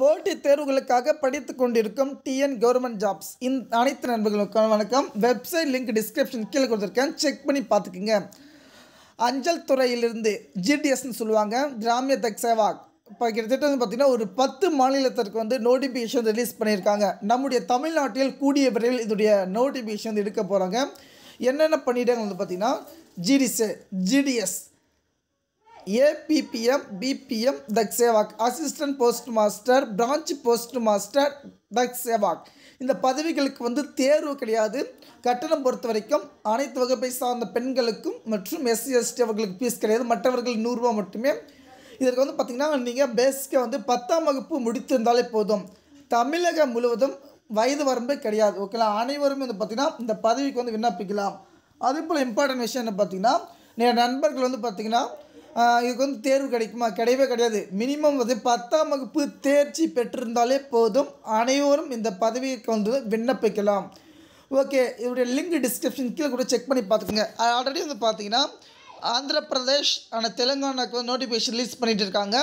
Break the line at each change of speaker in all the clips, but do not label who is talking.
போட்டித் தேர்வுகளுக்காக படித்து கொண்டிருக்கும் டிஎன் கவர்மெண்ட் ஜாப்ஸ் இந்த அனைத்து நண்பர்களுக்கும் வணக்கம் வெப்சைட் லிங்க் டிஸ்கிரிப்ஷன் கீழே கொடுத்துருக்கேன் செக் பண்ணி பார்த்துக்குங்க அஞ்சல் துறையிலிருந்து ஜிடிஎஸ்ன்னு சொல்லுவாங்க கிராமிய தக் சேவா இப்போ கிட்டத்தட்ட வந்து பார்த்திங்கன்னா ஒரு பத்து மாநிலத்திற்கு வந்து நோட்டிஃபிகேஷன் ரிலீஸ் பண்ணியிருக்காங்க நம்முடைய தமிழ்நாட்டில் கூடிய விரைவில் இதோடைய நோட்டிஃபிகேஷன் எடுக்க போகிறாங்க என்னென்ன பண்ணிட்டாங்க வந்து பார்த்திங்கன்னா GTC GDS ABPM BPM Dak Sevak assistant post master branch post master Dak Sevak இந்த பதவிகளுக்கு வந்து தேர்வு கிடையாது கட்டணம் பொறுத்த வரைக்கும் அனைத்து வகுப்பை சார்ந்த பெண்களுக்கும் மற்றும் எஸ்சி எஸ்டி அவர்களுக்கு ஃபீஸ் கிடையாது மற்றவர்கள் நூறுரூவா மட்டுமே இதற்கு வந்து பார்த்திங்கன்னா நீங்கள் பேசிக்காக வந்து பத்தாம் வகுப்பு முடித்திருந்தாலே போதும் தமிழகம் முழுவதும் வயது வரம்பே கிடையாது ஓகேங்களா அனைவரும் வந்து பார்த்திங்கன்னா இந்த பதவிக்கு வந்து விண்ணப்பிக்கலாம் அதே போல் இம்பார்ட்டன்ட் விஷயம் என்ன பார்த்திங்கன்னா நண்பர்கள் வந்து பார்த்திங்கன்னா இதுக்கு வந்து தேர்வு கிடைக்குமா கிடையவே கிடையாது மினிமம் வந்து பத்தாம் வகுப்பு தேர்ச்சி பெற்றிருந்தாலே போதும் அனைவரும் இந்த பதவிக்கு வந்து விண்ணப்பிக்கலாம் ஓகே இவருடைய லிங்க் டிஸ்கிரிப்ஷன் கீழே கூட செக் பண்ணி பார்த்துக்கோங்க ஆல்ரெடி வந்து பார்த்தீங்கன்னா ஆந்திர பிரதேஷ் ஆனால் தெலுங்கானாக்கு வந்து நோட்டிஃபிகேஷன் ரிலீஸ் பண்ணிகிட்டு இருக்காங்க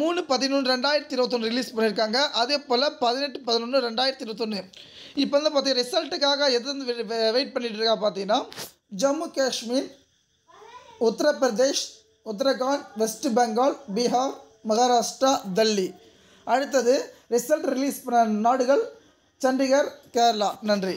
மூணு பதினொன்று ரெண்டாயிரத்தி இருபத்தொன்று ரிலீஸ் பண்ணியிருக்காங்க அதே போல் பதினெட்டு பதினொன்று ரெண்டாயிரத்தி இருபத்தொன்று இப்போ வந்து பார்த்தீங்கன்னா ரிசல்ட்டுக்காக எது வந்து வெயிட் பண்ணிகிட்டு இருக்கா பார்த்தீங்கன்னா ஜம்மு காஷ்மீர் உத்தரப்பிரதேஷ் உத்தரகாண்ட் வெஸ்ட் பெங்கால் பீகார் மகாராஷ்டிரா டெல்லி அடுத்தது ரிசல்ட் ரிலீஸ் பண்ண நாடுகள் சண்டிகர் கேரளா நன்றி